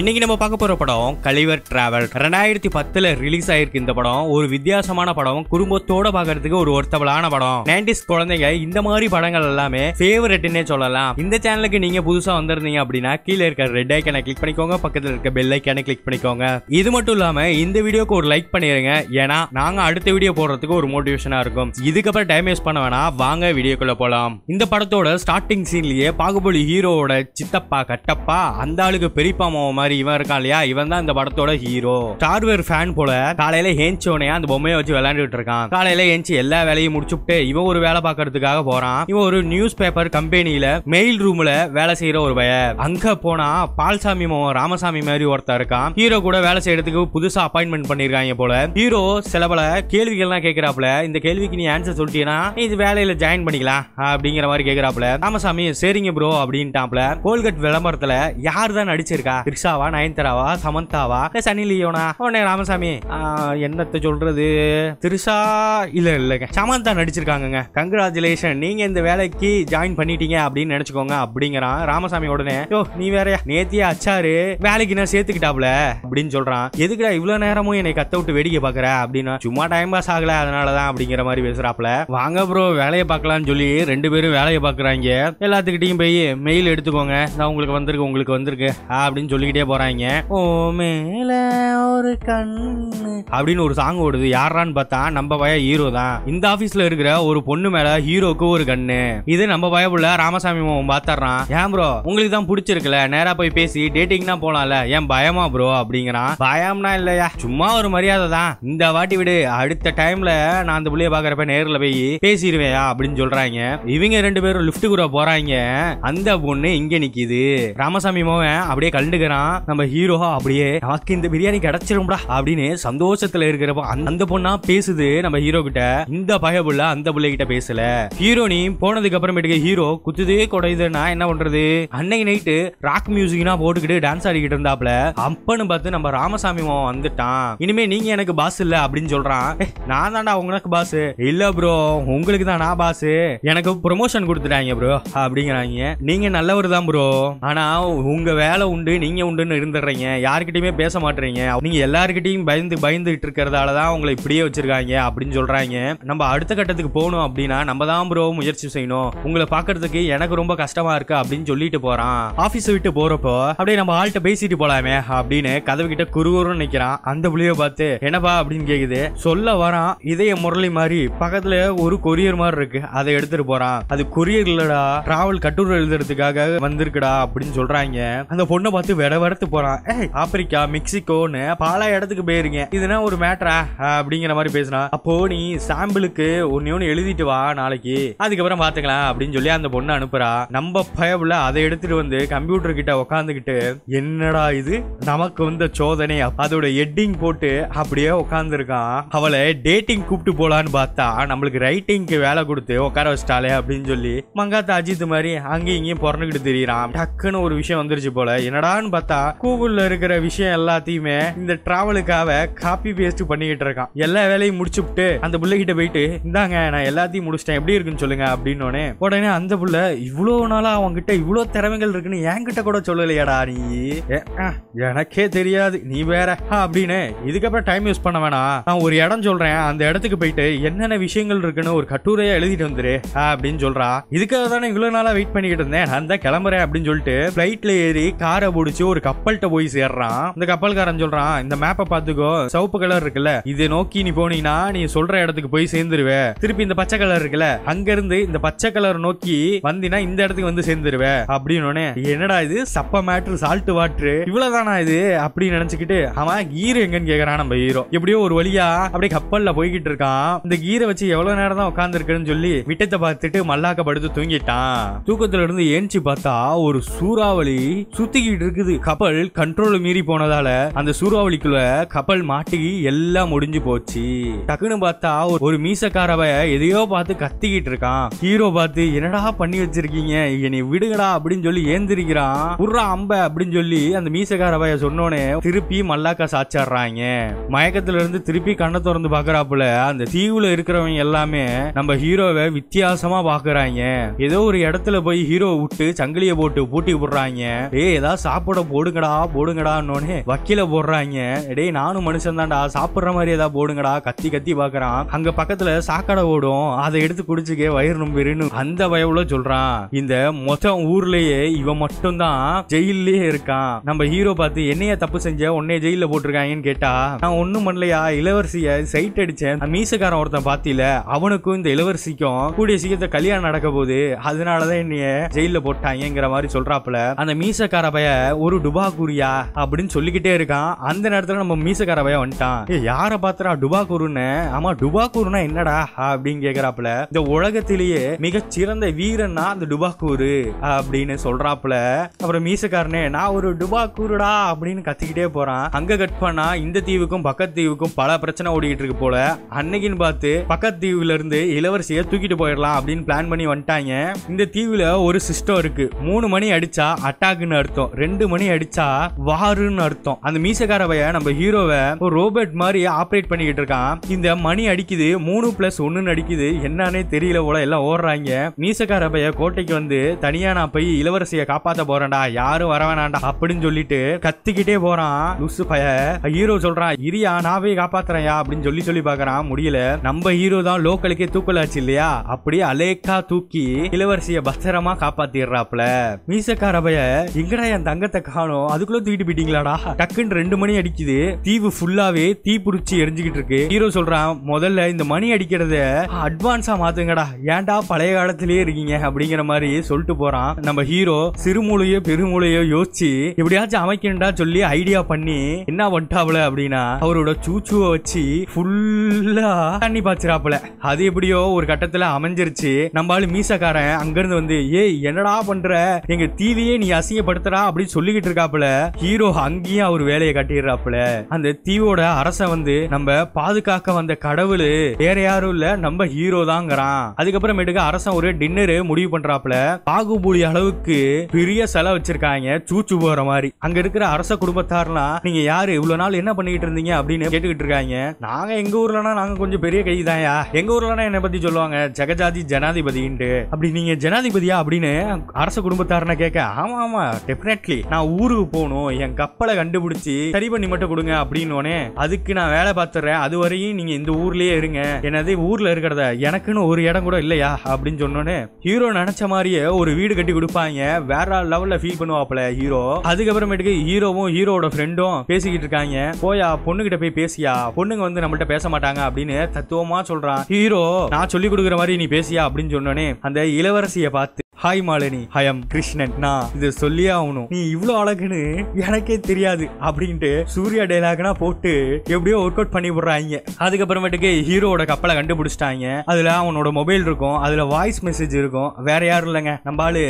இன்னைக்கு நம்ம பார்க்க போற படம் கழிவர் டிராவல் ரெண்டாயிரத்தி பத்துல ரிலீஸ் ஆயிருக்கு இந்த படம் ஒரு வித்தியாசமான படம் குடும்பத்தோட பாக்குறதுக்கு ஒரு ஒர்த்தபிளான படம் நைன்டிஸ் குழந்தைங்க இந்த மாதிரி படங்கள் எல்லாமே ஃபேவரட்னே சொல்லலாம் இந்த சேனலுக்கு நீங்க புதுசா வந்திருந்தீங்க அப்படின்னா கீழே இருக்க ரெட் ஐக்கனை கிளிக் பண்ணிக்கோங்க பக்கத்துல இருக்க பெல் ஐக்கனை கிளிக் பண்ணிக்கோங்க இது மட்டும் இல்லாம இந்த வீடியோக்கு ஒரு லைக் பண்ணிருங்க ஏன்னா நாங்க அடுத்த வீடியோ போடுறதுக்கு ஒரு மோட்டிவேஷனா இருக்கும் இதுக்கப்புறம் டைம் வேஸ்ட் பண்ண வேணா வாங்க வீடியோக்குள்ள போலாம் இந்த படத்தோட ஸ்டார்டிங் சீன்லயே பாகுபலி ஹீரோவோட சித்தப்பா கட்டப்பா அந்த ஆளுக்கு பெரியப்பா மாமா மாதிரி இவன் இருக்கான் இல்லையா இவன் தான் இந்த படத்தோட ஹீரோ ஸ்டார்வேர் ஃபேன் போல காலையில உடனே அந்த பொம்மையை வச்சு விளையாண்டுட்டு இருக்கான் காலையில ஏஞ்சி எல்லா வேலையும் முடிச்சுட்டு இவன் ஒரு வேலை பாக்குறதுக்காக போறான் இவன் ஒரு நியூஸ் பேப்பர் கம்பெனியில மெயில் ரூம்ல வேலை செய்யற ஒரு பய அங்க போனா பால்சாமி மோ ராமசாமி மாதிரி ஒருத்தர் இருக்கான் ஹீரோ கூட வேலை செய்யறதுக்கு புதுசா அப்பாயின்மெண்ட் பண்ணிருக்காங்க போல ஹீரோ சில பல கேள்விகள்லாம் கேட்கிறாப்ல இந்த கேள்விக்கு நீ ஆன்சர் சொல்லிட்டீங்கன்னா இது வேலையில ஜாயின் பண்ணிக்கலாம் அப்படிங்கிற மாதிரி கேட்கிறாப்ல ராமசாமி சரிங்க ப்ரோ அப்படின்ட்டாப்ல கோல்கட் விளம்பரத்துல யார் தான் நடிச்சிருக்கா திரிஷாவா நயன்தராவா சமந்தாவா சனி லியோனா உடனே ராமசாமி என்னத்த சொல்றது திருஷா இல்ல இல்லங்க சமந்தா நடிச்சிருக்காங்க கங்கராச்சுலேஷன் நீங்க இந்த வேலைக்கு ஜாயின் பண்ணிட்டீங்க அப்படின்னு நினைச்சுக்கோங்க அப்படிங்கிறான் ராமசாமி உடனே யோ நீ வேறயா நேத்தியா அச்சாரு வேலைக்கு நான் சேர்த்துக்கிட்டாப்ல அப்படின்னு சொல்றான் எதுக்குடா இவ்வளவு நேரமும் என்னை கத்த விட்டு வேடிக்கை பாக்குற அப்படின்னா சும்மா டைம் பாஸ் ஆகல அதனாலதான் அப்படிங்கிற மாதிரி பேசுறாப்ல வாங்க ப்ரோ வேலையை பார்க்கலாம்னு சொல்லி ரெண்டு பேரும் வேலையை பாக்குறாங்க எல்லாத்துக்கிட்டையும் போய் மெயில் எடுத்துக்கோங்க நான் உங்களுக்கு வந்திருக்கு உங்களுக்கு வந்திருக்கு அப்படின்னு சொல்லி பாடிக்கிட்டே போறாங்க ஓ மேல ஒரு கண் அப்படின்னு ஒரு சாங் ஓடுது யாரான்னு பார்த்தா நம்ம பய ஹீரோ தான் இந்த ஆபீஸ்ல இருக்கிற ஒரு பொண்ணு மேல ஹீரோக்கு ஒரு கண்ணு இது நம்ம பயபுள்ள ராமசாமி மாமன் பாத்தர்றான் ஏன் ப்ரோ உங்களுக்கு தான் பிடிச்சிருக்குல நேரா போய் பேசி டேட்டிங்னா போலாம்ல ஏன் பயமா ப்ரோ அப்படிங்கிறான் பயம்னா இல்லையா சும்மா ஒரு மரியாதை தான் இந்த வாட்டி விடு அடுத்த டைம்ல நான் அந்த புள்ளைய பாக்குறப்ப நேர்ல போய் பேசிடுவேன் அப்படின்னு சொல்றாங்க இவங்க ரெண்டு பேரும் லிப்ட் கூட போறாங்க அந்த பொண்ணு இங்க நிக்குது ராமசாமி மோவன் அப்படியே கண்டுக்கிறான் நம்ம ஹீரோ அப்படியே நமக்கு இந்த பிரியாணி கிடைச்சிரும்டா அப்படின்னு சந்தோஷம் ரோஷத்துல இருக்கிறப்ப அந்த பொண்ணா பேசுது நம்ம ஹீரோ கிட்ட இந்த புள்ள அந்த பிள்ளை கிட்ட பேசல நீ போனதுக்கு அப்புறமேட்டுக்கு ஹீரோ குத்துதே குடையுதுன்னா என்ன பண்றது அன்னைக்கு நைட்டு ராக் மியூசிக்னா போட்டுக்கிட்டு டான்ஸ் ஆடிக்கிட்டு இருந்தாப்ல அப்பன்னு பார்த்து நம்ம ராமசாமி மாவன் வந்துட்டான் இனிமே நீங்க எனக்கு பாஸ் இல்ல அப்படின்னு சொல்றான் நான் தாண்டா உங்களுக்கு பாஸ் இல்ல ப்ரோ உங்களுக்கு தான் நான் பாஸ் எனக்கு ப்ரொமோஷன் கொடுத்துட்டாங்க ப்ரோ அப்படிங்கிறாங்க நீங்க நல்லவர் தான் ப்ரோ ஆனா உங்க வேலை உண்டு நீங்க உண்டுன்னு இருந்துடுறீங்க யாருக்கிட்டயுமே பேச மாட்டீங்க நீங்க எல்லாருக்கிட்டையும் பயந்து பயந்து சேர்ந்துகிட்டு இருக்கிறதால தான் உங்களை இப்படியே வச்சிருக்காங்க அப்படின்னு சொல்றாங்க நம்ம அடுத்த கட்டத்துக்கு போகணும் அப்படின்னா நம்ம தான் ப்ரோ முயற்சி செய்யணும் உங்களை பாக்குறதுக்கு எனக்கு ரொம்ப கஷ்டமா இருக்கு அப்படின்னு சொல்லிட்டு போறான் ஆபீஸ் விட்டு போறப்போ அப்படியே நம்ம ஆள்கிட்ட பேசிட்டு போலாமே அப்படின்னு கதவு கிட்ட குருகுருன்னு நிக்கிறான் அந்த புள்ளிய பார்த்து என்னப்பா அப்படின்னு கேக்குது சொல்ல வரான் இதய முரளி மாதிரி பக்கத்துல ஒரு கொரியர் மாதிரி இருக்கு அதை எடுத்துட்டு போறான் அது கொரியர் இல்லடா டிராவல் கட்டுரை எழுதுறதுக்காக வந்திருக்குடா அப்படின்னு சொல்றாங்க அந்த பொண்ணை பார்த்து விட வரத்து போறான் ஆப்பிரிக்கா மெக்சிகோன்னு பல இடத்துக்கு போயிருங்க இதுனா ஒரு மேட்ரா அப்படிங்கிற மாதிரி பேசினா அப்போ நீ சாம்பிளுக்கு ஒன்னு ஒன்று எழுதிட்டு வா நாளைக்கு அதுக்கப்புறம் பாத்துக்கலாம் அப்படின்னு சொல்லி அந்த பொண்ணு அனுப்புறா நம்ம பயபுல அதை எடுத்துட்டு வந்து கம்ப்யூட்டர் கிட்ட உக்காந்துக்கிட்டு என்னடா இது நமக்கு வந்த சோதனை அதோட ஹெட்டிங் போட்டு அப்படியே உட்காந்துருக்கான் அவளை டேட்டிங் கூப்பிட்டு போலான்னு பார்த்தா நம்மளுக்கு ரைட்டிங்க்கு வேலை கொடுத்து உட்கார வச்சிட்டாலே அப்படின்னு சொல்லி மங்காத்த அஜித் மாதிரி அங்கேயும் இங்கேயும் பிறந்துகிட்டு தெரியறான் டக்குன்னு ஒரு விஷயம் வந்துருச்சு போல என்னடான்னு பார்த்தா கூகுள்ல இருக்கிற விஷயம் எல்லாத்தையுமே இந்த டிராவலுக்காக காப்பி பேஸ்ட் பண்ணிக்கிட்டு இருக்கான் எல்லா வேலையும் முடிச்சுட்டு அந்த கிட்ட போயிட்டு இந்தாங்க நான் எல்லாத்தையும் முடிச்சிட்டேன் எப்படி இருக்குன்னு சொல்லுங்க அப்படின்னு உடனே அந்த புள்ள இவ்வளவு நாளா கிட்ட இவ்வளவு திறமைகள் இருக்குன்னு என்கிட்ட கூட சொல்லலையாடா நீ எனக்கே தெரியாது நீ வேற அப்படின்னு இதுக்கப்புறம் டைம் யூஸ் பண்ண வேணாம் நான் ஒரு இடம் சொல்றேன் அந்த இடத்துக்கு போயிட்டு என்னென்ன விஷயங்கள் இருக்குன்னு ஒரு கட்டுரையா எழுதிட்டு வந்துரு அப்படின்னு சொல்றா இதுக்காக தானே இவ்வளவு நாளா வெயிட் பண்ணிக்கிட்டு இருந்தேன் நான் தான் கிளம்புறேன் அப்படின்னு சொல்லிட்டு பிளைட்ல ஏறி காரை பிடிச்சி ஒரு கப்பல்கிட்ட போய் சேர்றான் இந்த கப்பல்காரன் சொல்றான் இந்த மேப்பை பாத்துக்கோ சிவப்பு கலர் இருக்குல்ல இது நோக்கி நீ போனீங்கன்னா நீ சொல்ற இடத்துக்கு போய் சேர்ந்துருவ திருப்பி இந்த பச்சை கலர் இருக்குல்ல அங்க இருந்து இந்த பச்சை கலர் நோக்கி வந்தீங்கன்னா இந்த இடத்துக்கு வந்து சேர்ந்துருவே அப்படின்னு என்னடா இது சப்ப மேட்ரு சால்ட் வாட்ரு இவ்வளவுதானா இது அப்படின்னு நினைச்சுக்கிட்டு அவன் கீர் எங்கன்னு கேக்குறான் நம்ம ஹீரோ எப்படியோ ஒரு வழியா அப்படியே கப்பல்ல போய்கிட்டு இருக்கான் இந்த கீரை வச்சு எவ்வளவு நேரம் தான் உட்காந்துருக்குன்னு சொல்லி விட்டத்தை பார்த்துட்டு மல்லாக்க படுத்து தூங்கிட்டான் தூக்கத்துல இருந்து ஏஞ்சி பார்த்தா ஒரு சூறாவளி சுத்திக்கிட்டு இருக்குது கப்பல் கண்ட்ரோல் மீறி போனதால அந்த சூறாவளிக்குள்ள கப்பல் மாட்டி கத்திக்கு எல்லாம் முடிஞ்சு போச்சு டக்குன்னு பார்த்தா ஒரு மீசக்காரவ எதையோ பார்த்து கத்திக்கிட்டு இருக்கான் ஹீரோ பார்த்து என்னடா பண்ணி வச்சிருக்கீங்க நீ விடுங்கடா அப்படின்னு சொல்லி ஏந்திரிக்கிறான் புர்ரா அம்ப அப்படின்னு சொல்லி அந்த மீசக்காரவைய சொன்னோடனே திருப்பி மல்லாக்கா சாச்சாடுறாங்க மயக்கத்துல இருந்து திருப்பி கண்ணை திறந்து பாக்குறாப்புல அந்த தீவுல இருக்கிறவங்க எல்லாமே நம்ம ஹீரோவை வித்தியாசமா பாக்குறாங்க ஏதோ ஒரு இடத்துல போய் ஹீரோ விட்டு சங்கிலிய போட்டு பூட்டி விடுறாங்க ஏ ஏதாவது சாப்பிட போடுங்கடா போடுங்கடா வக்கீல போடுறாங்க டேய் நானும் மனுஷன் வேண்டாம்டா சாப்பிடுற மாதிரி ஏதாவது போடுங்கடா கத்தி கத்தி பாக்குறான் அங்க பக்கத்துல சாக்கடை ஓடும் அதை எடுத்து குடிச்சுக்கே வயிறு நம்பிருன்னு அந்த பயவுல சொல்றான் இந்த மொத்த ஊர்லயே இவன் மட்டும் தான் ஜெயிலே இருக்கான் நம்ம ஹீரோ பார்த்து என்னைய தப்பு செஞ்ச உன்னைய ஜெயில போட்டிருக்காங்கன்னு கேட்டா நான் ஒண்ணும் பண்ணலையா இளவரசிய சைட் அடிச்சேன் மீசக்காரன் ஒருத்தன் பாத்தியில அவனுக்கும் இந்த இளவரசிக்கும் கூடிய சீக்கிரத்தை கல்யாணம் நடக்க போகுது அதனாலதான் என்னைய ஜெயில போட்டாங்கிற மாதிரி சொல்றாப்புல அந்த மீசக்கார பைய ஒரு டுபா கூறியா அப்படின்னு சொல்லிக்கிட்டே இருக்கான் அந்த நேரத்துல நம்ம மீசக்கார பைய வந்துட்டான் யார பாத்துறா குருன்னு ஆமா டுபா டுபாக்கூருனா என்னடா அப்படின்னு கேக்குறாப்புல இந்த உலகத்திலேயே மிக சிறந்த வீரன்னா அந்த டுபா கூறு அப்படின்னு சொல்றாப்புல அப்புறம் மீசக்காரனே நான் ஒரு கூறுடா அப்படின்னு கத்திக்கிட்டே போறான் அங்க கட் பண்ணா இந்த தீவுக்கும் பக்கத்து தீவுக்கும் பல பிரச்சனை ஓடிக்கிட்டு இருக்கு போல அன்னைக்குன்னு பார்த்து பக்கத்து தீவுல இருந்து இளவரசியை தூக்கிட்டு போயிடலாம் அப்படின்னு பிளான் பண்ணி வந்துட்டாங்க இந்த தீவுல ஒரு சிஸ்டம் இருக்கு மூணு மணி அடிச்சா அட்டாக்னு அர்த்தம் ரெண்டு மணி அடிச்சா வாருன்னு அர்த்தம் அந்த மீசக்கார பைய நம்ம ஹீரோவை ஒரு ரோபோட் மாதிரி ஆப்ரேட் பண்ணிக்கிட்டு இருக்கான் இந்த மணி அடிக்குது மூணு பிளஸ் ஒன்னு அடிக்குது என்னன்னே தெரியல போல எல்லாம் ஓடுறாங்க மீசக்கார பைய கோட்டைக்கு வந்து தனியா நான் போய் இளவரசியை காப்பாத்த போறேன்டா யாரும் வர வேணாண்டா அப்படின்னு சொல்லிட்டு கத்திக்கிட்டே போறான் லுசு பைய ஹீரோ சொல்றான் இரியா நான் போய் காப்பாத்துறேன்யா அப்படின்னு சொல்லி சொல்லி பாக்குறான் முடியல நம்ம ஹீரோ தான் லோக்கலுக்கே தூக்கலாச்சு இல்லையா அப்படி அலேக்கா தூக்கி இளவரசிய பத்திரமா காப்பாத்திடுறாப்ல மீசக்கார பைய எங்கடா என் தங்கத்தை காணும் அதுக்குள்ள தூக்கிட்டு போயிட்டீங்களாடா டக்குன்னு ரெண்டு மணி அடிக்குது தீவு ஃபுல்லா ஃபுல்லாவே தீ பிடிச்சி எரிஞ்சுக்கிட்டு இருக்கு ஹீரோ சொல்றான் முதல்ல இந்த மணி அடிக்கிறத அட்வான்ஸா மாத்துங்கடா ஏன்டா பழைய காலத்திலேயே இருக்கீங்க அப்படிங்கிற மாதிரி சொல்லிட்டு போறான் நம்ம ஹீரோ சிறுமூலையோ பெருமூலையோ யோசிச்சு எப்படியாச்சும் அமைக்கணும்டா சொல்லி ஐடியா பண்ணி என்ன பண்ணிட்டாப்ல அப்படின்னா அவரோட சூச்சுவ வச்சு ஃபுல்லா தண்ணி பாய்ச்சிராப்புல அது எப்படியோ ஒரு கட்டத்துல அமைஞ்சிருச்சு நம்ம ஆளு மீசக்காரன் அங்கிருந்து வந்து ஏய் என்னடா பண்ற எங்க தீவையே நீ அசிங்கப்படுத்துறா அப்படின்னு சொல்லிக்கிட்டு இருக்காப்புல ஹீரோ அங்கேயும் அவர் வேலையை கட்டிடுறாப்புல அந்த தீவோட நம்மளோட அரச வந்து நம்ம பாதுகாக்க வந்த கடவுள் வேற யாரும் இல்ல நம்ம ஹீரோ தாங்கிறான் அதுக்கப்புறமேட்டுக்கு அரசன் ஒரு டின்னரு முடிவு பண்றாப்ல பாகுபூலி அளவுக்கு பெரிய செலவு வச்சிருக்காங்க சூச்சு போற மாதிரி அங்க இருக்கிற அரச குடும்பத்தார்லாம் நீங்க யாரு இவ்வளவு நாள் என்ன பண்ணிட்டு இருந்தீங்க அப்படின்னு கேட்டுக்கிட்டு இருக்காங்க நாங்க எங்க ஊர்லனா நாங்க கொஞ்சம் பெரிய கை எங்க ஊர்லனா என்ன பத்தி சொல்லுவாங்க ஜெகஜாதி ஜனாதிபதின்ட்டு அப்படி நீங்க ஜனாதிபதியா அப்படின்னு அரச குடும்பத்தாருன்னா கேட்க ஆமா ஆமா டெபினெட்லி நான் ஊருக்கு போகணும் என் கப்பலை கண்டுபிடிச்சி சரி பண்ணி மட்டும் கொடுங்க அப்படின்னு அதுக்கு நான் வேலை பார்த்துறேன் அது வரையும் நீங்க இந்த ஊர்லயே இருங்க என்னது ஊர்ல இருக்கிறத எனக்குன்னு ஒரு இடம் கூட இல்லையா அப்படின்னு சொன்னோன்னு ஹீரோ நினைச்ச மாதிரியே ஒரு வீடு கட்டி கொடுப்பாங்க வேற லெவல்ல ஃபீல் பண்ணுவாப்ல ஹீரோ அதுக்கப்புறமேட்டுக்கு ஹீரோவும் ஹீரோட ஃப்ரெண்டும் பேசிக்கிட்டு இருக்காங்க போயா பொண்ணுகிட்ட போய் பேசியா பொண்ணுங்க வந்து நம்மள்ட்ட பேச மாட்டாங்க அப்படின்னு தத்துவமா சொல்றான் ஹீரோ நான் சொல்லி கொடுக்குற மாதிரி நீ பேசியா அப்படின்னு சொன்னோன்னே அந்த இளவரசியை பார்த்து hi Malini I am M Krishnan நான் இது சொல்லியே ஆகணும் நீ இவ்வளோ அழகுன்னு எனக்கே தெரியாது அப்படின்ட்டு சூர்யா டைலாக்னா போட்டு எப்படியோ ஒர்க் அவுட் பண்ணி விடுறாங்க அதுக்கப்புறமேட்டுக்கு ஹீரோட கப்பலை கண்டுபிடிச்சிட்டாங்க அதில் அவனோட மொபைல் இருக்கும் அதில் வாய்ஸ் மெசேஜ் இருக்கும் வேற யாரும் இல்லைங்க நம்ம ஆளு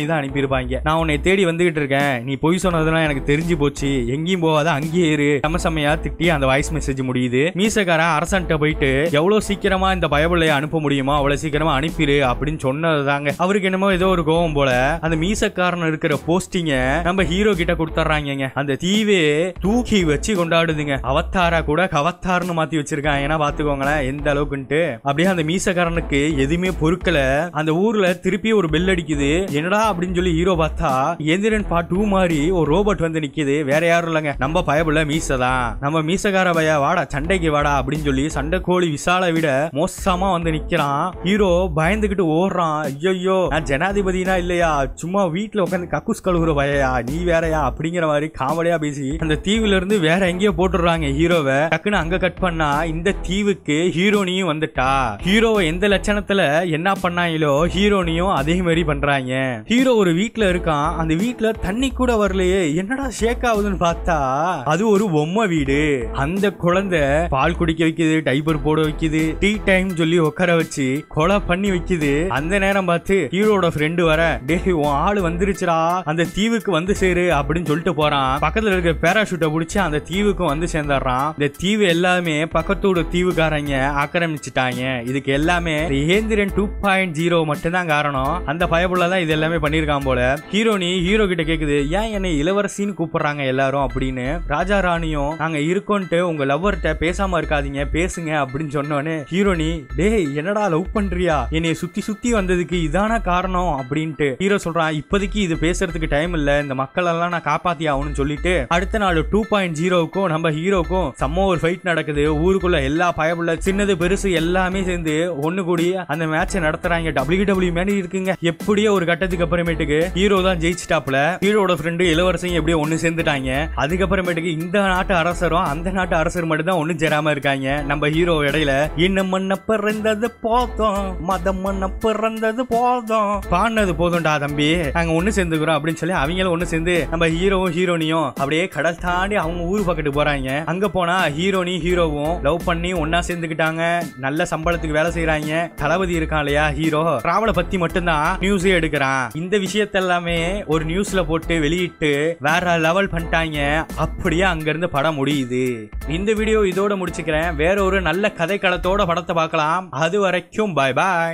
நீ தான் அனுப்பியிருப்பாங்க நான் உன்னை தேடி வந்துகிட்டு இருக்கேன் நீ பொய் சொன்னதெல்லாம் எனக்கு தெரிஞ்சு போச்சு எங்கேயும் போகாத அங்கேயே இரு நம்ம சமையா திட்டி அந்த வாய்ஸ் மெசேஜ் முடியுது மீசக்காரன் அரசன்ட்ட போயிட்டு எவ்வளோ சீக்கிரமா இந்த பயபிள்ளைய அனுப்ப முடியுமோ அவ்வளோ சீக்கிரமா அனுப்பிடு அப்படின்னு சொன்னது தாங்க அவருக்கு என்னமோ ஏதோ ஒரு கோவம் போல அந்த மீசக்காரன் இருக்கிற போஸ்டிங்க நம்ம ஹீரோ கிட்ட கொடுத்துறாங்க அந்த தீவே தூக்கி வச்சு கொண்டாடுதுங்க அவத்தாரா கூட கவத்தார்னு மாத்தி வச்சிருக்காங்க ஏன்னா பாத்துக்கோங்களேன் எந்த அளவுக்குன்ட்டு அப்படியே அந்த மீசக்காரனுக்கு எதுவுமே பொறுக்கல அந்த ஊர்ல திருப்பி ஒரு பெல் அடிக்குது என்னடா அப்படின்னு சொல்லி ஹீரோ பார்த்தா எந்திரன் பா டூ மாதிரி ஒரு ரோபோட் வந்து நிக்குது வேற யாரும் இல்லைங்க நம்ம பயபுள்ள மீசதான் தான் நம்ம மீசக்கார பையா வாடா சண்டைக்கு வாடா அப்படின்னு சொல்லி சண்டை கோழி விசால விட மோசமா வந்து நிக்கிறான் ஹீரோ பயந்துகிட்டு ஓடுறான் ஐயோ நான் ஜனாதிபதினா இல்லையா சும்மா வீட்டுல உட்காந்து கக்குஸ் கழுகுற வயையா நீ வேறயா அப்படிங்கிற மாதிரி காமெடியா பேசி அந்த தீவுல இருந்து வேற எங்கேயோ போட்டுறாங்க ஹீரோவை டக்குன்னு அங்க கட் பண்ணா இந்த தீவுக்கு ஹீரோனியும் வந்துட்டா ஹீரோவை எந்த லட்சணத்துல என்ன பண்ணாங்களோ ஹீரோனியும் அதே மாதிரி பண்றாங்க ஹீரோ ஒரு வீட்டுல இருக்கான் அந்த வீட்டுல தண்ணி கூட வரலையே என்னடா ஷேக் ஆகுதுன்னு பார்த்தா அது ஒரு பொம்மை வீடு அந்த குழந்தை பால் குடிக்க வைக்குது டைபர் போட வைக்குது டீ டைம் சொல்லி உட்கார வச்சு கொலை பண்ணி வைக்குது அந்த நேரம் பார்த்து ஹீரோட ஃப்ரெண்டு வர டேய் உன் ஆளு வந்துருச்சுடா அந்த தீவுக்கு வந்து சேரு அப்படின்னு சொல்லிட்டு போறான் பக்கத்துல இருக்கிற பேராஷூட்டை பிடிச்சி அந்த தீவுக்கும் வந்து சேர்ந்துடுறான் இந்த தீவு எல்லாமே பக்கத்தோட தீவுக்காரங்க ஆக்கிரமிச்சுட்டாங்க இதுக்கு எல்லாமே ஏந்திரன் டூ பாயிண்ட் ஜீரோ மட்டும்தான் காரணம் அந்த பயபுள்ள தான் இது எல்லாமே பண்ணியிருக்கான் போல ஹீரோனி ஹீரோ கிட்ட கேக்குது ஏன் என்னை இளவரசின்னு கூப்பிடுறாங்க எல்லாரும் அப்படின்னு ராஜா ராணியும் நாங்க இருக்கோன்ட்டு உங்க லவ்வர்கிட்ட பேசாம இருக்காதீங்க பேசுங்க அப்படின்னு சொன்னோன்னு ஹீரோனி டேய் என்னடா லவ் பண்றியா என்னைய சுத்தி சுத்தி வந்ததுக்கு இதான காரணம் காரணம் அப்படின்ட்டு ஹீரோ சொல்றான் இப்போதைக்கு இது பேசுறதுக்கு டைம் இல்ல இந்த எல்லாம் நான் காப்பாத்தி ஆகணும்னு சொல்லிட்டு அடுத்த நாள் டூ பாயிண்ட் ஜீரோவுக்கும் நம்ம ஹீரோக்கும் சம்ம ஒரு ஃபைட் நடக்குது ஊருக்குள்ள எல்லா பயமுள்ள சின்னது பெருசு எல்லாமே சேர்ந்து ஒன்னு கூடி அந்த மேட்சை நடத்துறாங்க டபிள்யூ டபிள்யூ மேனி இருக்குங்க எப்படியோ ஒரு கட்டத்துக்கு அப்புறமேட்டுக்கு ஹீரோ தான் ஜெயிச்சிட்டாப்ல ஹீரோட ஃப்ரெண்டு இளவரசையும் எப்படியோ ஒன்னு சேர்ந்துட்டாங்க அதுக்கப்புறமேட்டுக்கு இந்த நாட்டு அரசரும் அந்த நாட்டு அரசர் மட்டும் தான் ஒன்னும் சேராம இருக்காங்க நம்ம ஹீரோ இடையில இன்னும் மண்ண பிறந்தது போதும் மதம் மண்ண பிறந்தது போதும் பாடினது போதும்டா தம்பி நாங்க ஒண்ணு சேர்ந்துக்கிறோம் அப்படின்னு சொல்லி அவங்களும் ஒண்ணு சேர்ந்து நம்ம ஹீரோவும் ஹீரோனியும் அப்படியே கடல் தாண்டி அவங்க ஊர் பக்கத்துக்கு போறாங்க அங்க போனா ஹீரோனி ஹீரோவும் லவ் பண்ணி ஒன்னா சேர்ந்துக்கிட்டாங்க நல்ல சம்பளத்துக்கு வேலை செய்யறாங்க தளபதி இருக்கான் இல்லையா ஹீரோ டிராவலை பத்தி மட்டும்தான் நியூஸே எடுக்கிறான் இந்த விஷயத்த எல்லாமே ஒரு நியூஸ்ல போட்டு வெளியிட்டு வேற லெவல் பண்ணிட்டாங்க அப்படியே அங்க இருந்து படம் முடியுது இந்த வீடியோ இதோட முடிச்சுக்கிறேன் வேற ஒரு நல்ல கதை களத்தோட படத்தை பார்க்கலாம் அது வரைக்கும் பாய் பாய்